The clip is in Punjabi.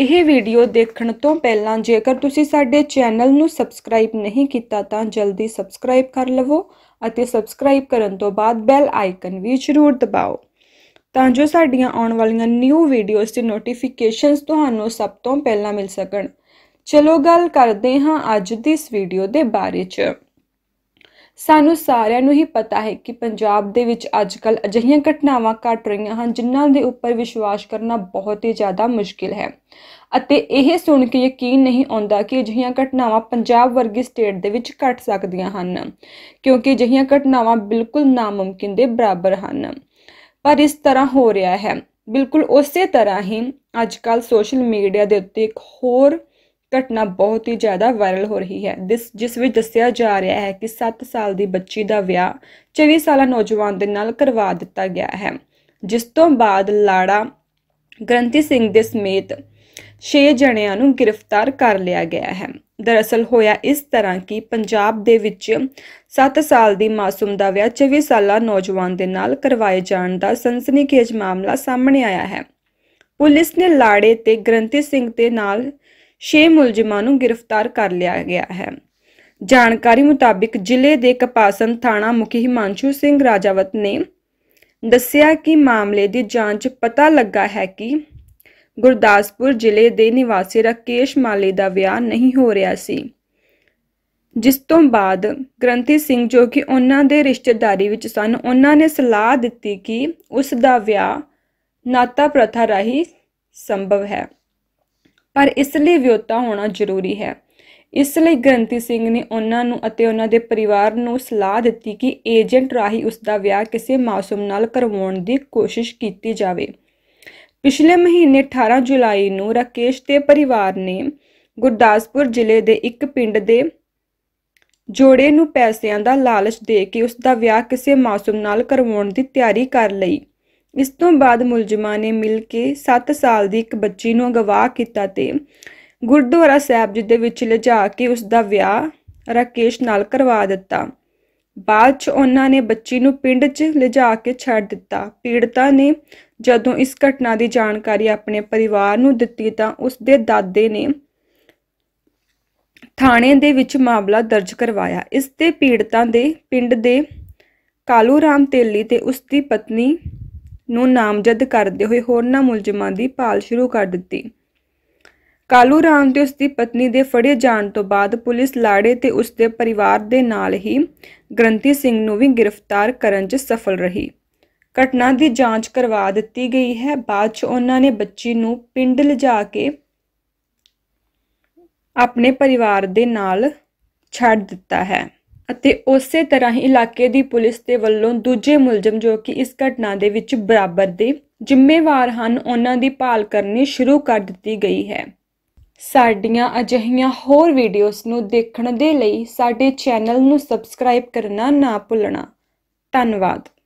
ਇਹ ਵੀਡੀਓ ਦੇਖਣ ਤੋਂ ਪਹਿਲਾਂ ਜੇਕਰ ਤੁਸੀਂ ਸਾਡੇ ਚੈਨਲ ਨੂੰ ਸਬਸਕ੍ਰਾਈਬ ਨਹੀਂ ਕੀਤਾ ਤਾਂ ਜਲਦੀ ਸਬਸਕ੍ਰਾਈਬ ਕਰ ਲਵੋ ਅਤੇ ਸਬਸਕ੍ਰਾਈਬ ਕਰਨ ਤੋਂ ਬਾਅਦ ਬੈਲ ਆਈਕਨ ਵੀ ਜ਼ਰੂਰ ਦਬਾਓ ਤਾਂ ਜੋ ਸਾਡੀਆਂ ਆਉਣ ਵਾਲੀਆਂ ਨਿਊ ਵੀਡੀਓਜ਼ ਦੀ ਨੋਟੀਫਿਕੇਸ਼ਨਸ ਤੁਹਾਨੂੰ ਸਭ ਤੋਂ ਪਹਿਲਾਂ ਮਿਲ ਸਕਣ ਚਲੋ ਗੱਲ ਕਰਦੇ ਹਾਂ ਅੱਜ ਦੀ ਇਸ ਵੀਡੀਓ ਦੇ ਬਾਰੇ 'ਚ ਸਾਨੂੰ ਸਾਰਿਆਂ ਨੂੰ ਹੀ ਪਤਾ ਹੈ ਕਿ ਪੰਜਾਬ ਦੇ ਵਿੱਚ ਅੱਜਕੱਲ ਅਜਿਹੀਆਂ ਘਟਨਾਵਾਂ ਘਟ ਰਹੀਆਂ ਹਨ ਜਿਨ੍ਹਾਂ ਦੇ ਉੱਪਰ ਵਿਸ਼ਵਾਸ ਕਰਨਾ ਬਹੁਤ ਹੀ ਜ਼ਿਆਦਾ ਮੁਸ਼ਕਿਲ ਹੈ ਅਤੇ ਇਹ ਸੁਣ ਕੇ ਯਕੀਨ ਨਹੀਂ ਆਉਂਦਾ ਕਿ ਅਜਿਹੀਆਂ ਘਟਨਾਵਾਂ ਪੰਜਾਬ ਵਰਗੀ ਸਟੇਟ ਦੇ ਵਿੱਚ ਘਟ ਸਕਦੀਆਂ ਹਨ ਕਿਉਂਕਿ ਅਜਿਹੀਆਂ ਘਟਨਾਵਾਂ ਬਿਲਕੁਲ ਨਾਮਮਕਿਨ ਦੇ ਬਰਾਬਰ ਹਨ ਪਰ ਇਸ ਤਰ੍ਹਾਂ ਹੋ ਰਿਹਾ ਹੈ ਬਿਲਕੁਲ ਉਸੇ ਤਰ੍ਹਾਂ ਹੀ ਅੱਜਕੱਲ ਸੋਸ਼ਲ ਮੀਡੀਆ ਦੇ ਉੱਤੇ ਇੱਕ ਹੋਰ ਘਟਨਾ ਬਹੁਤ ਹੀ ਜ਼ਿਆਦਾ ਵਾਇਰਲ ਹੋ ਰਹੀ ਹੈ ਦਿਸ ਜਿਸ ਵਿੱਚ ਦੱਸਿਆ ਜਾ ਰਿਹਾ ਹੈ ਕਿ 7 ਸਾਲ ਦੀ ਬੱਚੀ ਦਾ ਵਿਆਹ 24 ਸਾਲਾ ਨੌਜਵਾਨ ਦੇ ਨਾਲ ਕਰਵਾ ਦਿੱਤਾ ਗਿਆ ਹੈ ਜਿਸ ਤੋਂ ਬਾਅਦ ਲਾੜਾ ਗ੍ਰੰਥੀ ਸਿੰਘ ਦੇ ਸਮੇਤ 6 ਜਣਿਆਂ ਨੂੰ ਗ੍ਰਿਫਤਾਰ ਕਰ ਲਿਆ ਗਿਆ ਹੈ ਦਰਅਸਲ ਹੋਇਆ ਇਸ ਤਰ੍ਹਾਂ ਕਿ ਪੰਜਾਬ ਦੇ ਵਿੱਚ 7 ਸਾਲ ਦੀ ਮਾਸੂਮ ਦਾ ਵਿਆਹ 24 ਸਾਲਾ ਨੌਜਵਾਨ ਦੇ ਨਾਲ ਕਰਵਾਏ ਜਾਣ ਦਾ ਸਨਸਨੀਖੇਜ ਮਾਮਲਾ ਸਾਹਮਣੇ ਆਇਆ ਹੈ ਪੁਲਿਸ ਨੇ ਲਾੜੇ ਤੇ ਗ੍ਰੰਥੀ ਸਿੰਘ ਦੇ ਨਾਲ 6 ਮੁਲਜ਼ਮਾਂ ਨੂੰ ਗ੍ਰਿਫਤਾਰ ਕਰ ਲਿਆ ਗਿਆ ਹੈ ਜਾਣਕਾਰੀ ਮੁਤਾਬਿਕ ਜ਼ਿਲ੍ਹੇ ਦੇ ਕਪਾਸਨ ਥਾਣਾ ਮੁਖੀ ਹਿਮਾਂਸ਼ੂ ਸਿੰਘ ਰਾਜਾਵਤ ਨੇ ਦੱਸਿਆ ਕਿ ਮਾਮਲੇ ਦੀ ਜਾਂਚ ਪਤਾ ਲੱਗਾ ਹੈ ਕਿ ਗੁਰਦਾਸਪੁਰ ਜ਼ਿਲ੍ਹੇ ਦੇ ਨਿਵਾਸੀ ਰਕੇਸ਼ ਮਾਲੀ ਦਾ ਵਿਆਹ ਨਹੀਂ ਹੋ ਰਿਹਾ ਸੀ ਜਿਸ ਤੋਂ ਬਾਅਦ ਗ੍ਰੰਥੀ ਸਿੰਘ ਜੋ ਕਿ ਉਹਨਾਂ ਦੇ ਰਿਸ਼ਤੇਦਾਰੀ ਵਿੱਚ ਸਨ ਉਹਨਾਂ ਨੇ ਸਲਾਹ ਦਿੱਤੀ ਕਿ ਉਸ ਦਾ ਵਿਆਹ ਨਾਤਾ ਪ੍ਰਥਾ ਰਾਹੀਂ ਸੰਭਵ ਹੈ ਪਰ ਇਸ ਲਈ ਵਿਉਤਾ ਹੋਣਾ ਜ਼ਰੂਰੀ ਹੈ ਇਸ ਲਈ ਗ੍ਰੰਤੀ ਸਿੰਘ ਨੇ ਉਹਨਾਂ ਨੂੰ ਅਤੇ ਉਹਨਾਂ ਦੇ ਪਰਿਵਾਰ ਨੂੰ ਸਲਾਹ ਦਿੱਤੀ ਕਿ ਏਜੰਟ ਰਾਹੀਂ ਉਸ ਦਾ ਵਿਆਹ ਕਿਸੇ ਮਾਸੂਮ ਨਾਲ ਕਰਵਾਉਣ ਦੀ ਕੋਸ਼ਿਸ਼ ਕੀਤੀ ਜਾਵੇ ਪਿਛਲੇ ਮਹੀਨੇ 18 ਜੁਲਾਈ ਨੂੰ ਰਕੇਸ਼ ਤੇ ਪਰਿਵਾਰ ਨੇ ਗੁਰਦਾਸਪੁਰ ਜ਼ਿਲ੍ਹੇ ਦੇ ਇੱਕ ਪਿੰਡ ਦੇ ਜੋੜੇ ਨੂੰ ਪੈਸਿਆਂ ਦਾ ਲਾਲਚ ਦੇ ਕੇ ਉਸ ਦਾ ਵਿਆਹ ਕਿਸੇ ਮਾਸੂਮ ਨਾਲ ਕਰਵਾਉਣ ਦੀ ਤਿਆਰੀ ਕਰ ਲਈ ਇਸ ਤੋਂ ਬਾਅਦ ਮੁਲਜ਼ਮਾਂ ਨੇ ਮਿਲ ਕੇ 7 ਸਾਲ ਦੀ ਇੱਕ ਬੱਚੀ ਨੂੰ ਅਗਵਾ ਕੀਤਾ ਤੇ ਗੁਰਦੁਆਰਾ ਸਾਹਿਬ ਜੀ ਦੇ ਵਿੱਚ ਲਿਜਾ ਕੇ ਉਸ ਦਾ ਵਿਆਹ ਰਾਕੇਸ਼ ਨਾਲ ਕਰਵਾ ਦਿੱਤਾ ਬਾਅਦ 'ਚ ਉਹਨਾਂ ਨੇ ਬੱਚੀ ਨੂੰ ਪਿੰਡ 'ਚ ਲਿਜਾ ਕੇ ਛੱਡ ਦਿੱਤਾ ਪੀੜਤਾ ਨੇ ਜਦੋਂ ਇਸ ਘਟਨਾ ਦੀ ਜਾਣਕਾਰੀ ਆਪਣੇ ਪਰਿਵਾਰ ਨੂੰ ਦਿੱਤੀ ਤਾਂ ਉਸ ਦੇ ਦਾਦੇ ਨੇ ਥਾਣੇ ਦੇ ਵਿੱਚ ਮਾਮਲਾ ਦਰਜ ਕਰਵਾਇਆ ਇਸ ਤੇ ਪੀੜਤਾ ਦੇ ਪਿੰਡ ਦੇ ਕਾਲੂ ਰਾਮ ਤੇਲੀ ਤੇ ਉਸ ਦੀ ਪਤਨੀ ਨੂੰ ਨਾਮਜ਼ਦ ਕਰਦੇ ਹੋਏ ਹੋਰਨਾਂ ਮੁਲਜ਼ਮਾਂ ਦੀ ਭਾਲ ਸ਼ੁਰੂ ਕਰ ਦਿੱਤੀ ਕਾਲੂ ਰਾਮ ਤੇ ਉਸ ਦੀ ਪਤਨੀ ਦੇ ਫੜੇ ਜਾਣ ਤੋਂ ਬਾਅਦ ਪੁਲਿਸ ਲਾੜੇ ਤੇ ਉਸ ਦੇ ਪਰਿਵਾਰ ਦੇ ਨਾਲ ਹੀ ਗਰੰਤੀ ਸਿੰਘ ਨੂੰ ਵੀ ਗ੍ਰਿਫਤਾਰ ਕਰਨ 'ਚ ਸਫਲ ਰਹੀ ਘਟਨਾ ਦੀ ਜਾਂਚ ਕਰਵਾ ਦਿੱਤੀ ਗਈ ਹੈ ਬਾਅਦ 'ਚ ਉਹਨਾਂ ਨੇ ਬੱਚੀ ਨੂੰ ਪਿੰਡ ਲਿਜਾ ਕੇ ਆਪਣੇ ਪਰਿਵਾਰ ਦੇ ਨਾਲ ਛੱਡ ਦਿੱਤਾ ਹੈ ਅਤੇ ਉਸੇ ਤਰ੍ਹਾਂ ਹੀ ਇਲਾਕੇ ਦੀ ਪੁਲਿਸ ਦੇ ਵੱਲੋਂ ਦੂਜੇ ਮੁਲਜ਼ਮ ਜੋ ਕਿ ਇਸ ਘਟਨਾ ਦੇ ਵਿੱਚ ਬਰਾਬਰ ਦੇ ਜ਼ਿੰਮੇਵਾਰ ਹਨ ਉਹਨਾਂ ਦੀ ਭਾਲ ਕਰਨੀ ਸ਼ੁਰੂ ਕਰ ਦਿੱਤੀ ਗਈ ਹੈ ਸਾਡੀਆਂ ਅਜਿਹੀਆਂ ਹੋਰ ਵੀਡੀਓਜ਼ ਨੂੰ ਦੇਖਣ ਦੇ ਲਈ ਸਾਡੇ ਚੈਨਲ ਨੂੰ ਸਬਸਕ੍ਰਾਈਬ ਕਰਨਾ ਨਾ ਭੁੱਲਣਾ ਧੰਨਵਾਦ